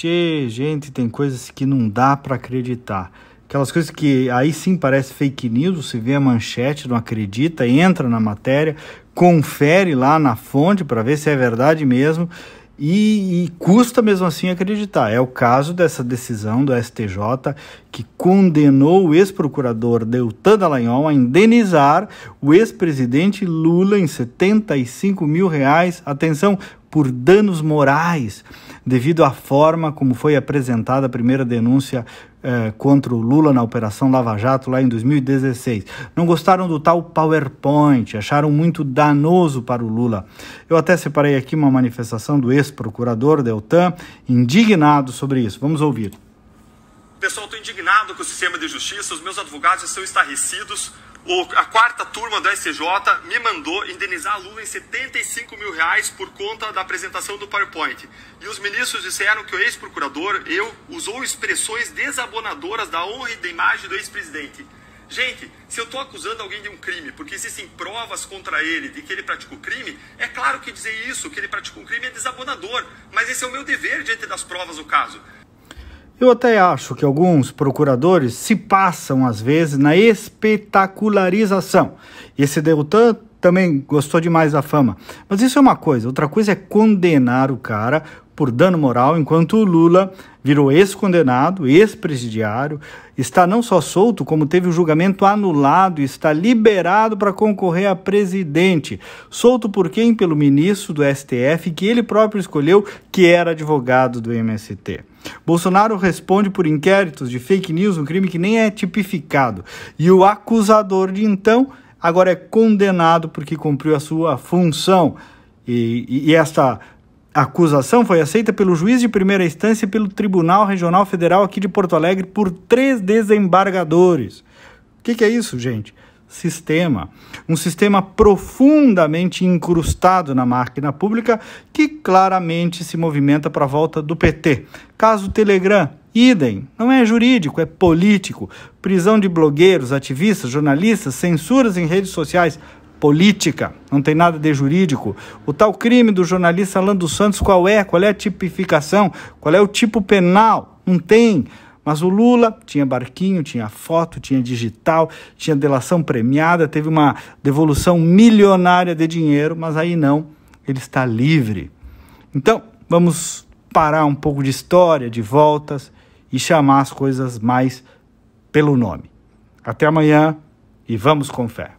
Tchê, gente, tem coisas que não dá para acreditar. Aquelas coisas que aí sim parece fake news, você vê a manchete, não acredita, entra na matéria, confere lá na fonte para ver se é verdade mesmo e, e, custa mesmo assim acreditar. É o caso dessa decisão do STJ que condenou o ex-procurador Deltan Dallagnol a indenizar o ex-presidente Lula em 75 mil reais, atenção, por danos morais, devido à forma como foi apresentada a primeira denúncia eh, contra o Lula na Operação Lava Jato lá em 2016. Não gostaram do tal PowerPoint, acharam muito danoso para o Lula. Eu até separei aqui uma manifestação do ex-procurador Deltan, indignado sobre isso. Vamos ouvir. Pessoal, estou indignado com o sistema de justiça, os meus advogados estão estarrecidos o, a quarta turma do STJ me mandou indenizar a Lula em 75 mil reais por conta da apresentação do PowerPoint. E os ministros disseram que o ex-procurador eu usou expressões desabonadoras da honra e da imagem do ex-presidente. Gente, se eu estou acusando alguém de um crime porque existem provas contra ele de que ele praticou crime, é claro que dizer isso, que ele praticou um crime, é desabonador. Mas esse é o meu dever diante das provas do caso. Eu até acho que alguns procuradores se passam, às vezes, na espetacularização. Esse Deltan também gostou demais da fama. Mas isso é uma coisa, outra coisa é condenar o cara por dano moral, enquanto Lula virou ex-condenado, ex-presidiário, está não só solto, como teve o julgamento anulado, está liberado para concorrer a presidente. Solto por quem? Pelo ministro do STF, que ele próprio escolheu, que era advogado do MST. Bolsonaro responde por inquéritos de fake news, um crime que nem é tipificado. E o acusador de então agora é condenado porque cumpriu a sua função. E, e, e esta a acusação foi aceita pelo juiz de primeira instância e pelo Tribunal Regional Federal aqui de Porto Alegre por três desembargadores. O que, que é isso, gente? sistema, um sistema profundamente incrustado na máquina pública que claramente se movimenta para a volta do PT. Caso Telegram, idem, não é jurídico, é político. Prisão de blogueiros, ativistas, jornalistas, censuras em redes sociais, política, não tem nada de jurídico. O tal crime do jornalista Alan dos Santos, qual é? Qual é a tipificação? Qual é o tipo penal? Não tem. Mas o Lula tinha barquinho, tinha foto, tinha digital, tinha delação premiada, teve uma devolução milionária de dinheiro, mas aí não, ele está livre. Então, vamos parar um pouco de história, de voltas e chamar as coisas mais pelo nome. Até amanhã e vamos com fé.